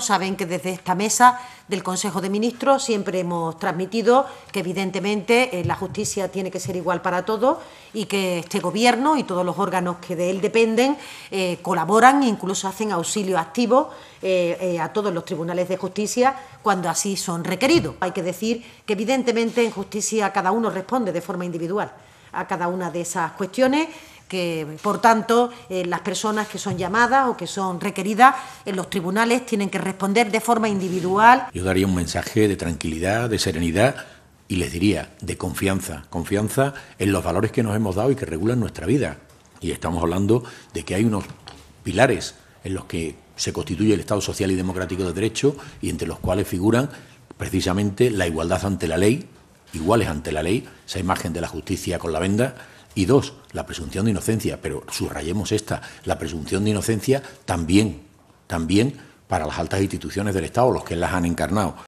Saben que desde esta mesa del Consejo de Ministros siempre hemos transmitido que evidentemente eh, la justicia tiene que ser igual para todos y que este Gobierno y todos los órganos que de él dependen eh, colaboran e incluso hacen auxilio activo eh, a todos los tribunales de justicia cuando así son requeridos. Hay que decir que evidentemente en justicia cada uno responde de forma individual a cada una de esas cuestiones que, por tanto, eh, las personas que son llamadas o que son requeridas en los tribunales tienen que responder de forma individual. Yo daría un mensaje de tranquilidad, de serenidad y les diría de confianza, confianza en los valores que nos hemos dado y que regulan nuestra vida. Y estamos hablando de que hay unos pilares en los que se constituye el Estado social y democrático de derecho y entre los cuales figuran precisamente la igualdad ante la ley, iguales ante la ley, esa imagen de la justicia con la venda, y dos, la presunción de inocencia, pero subrayemos esta, la presunción de inocencia también, también para las altas instituciones del Estado, los que las han encarnado.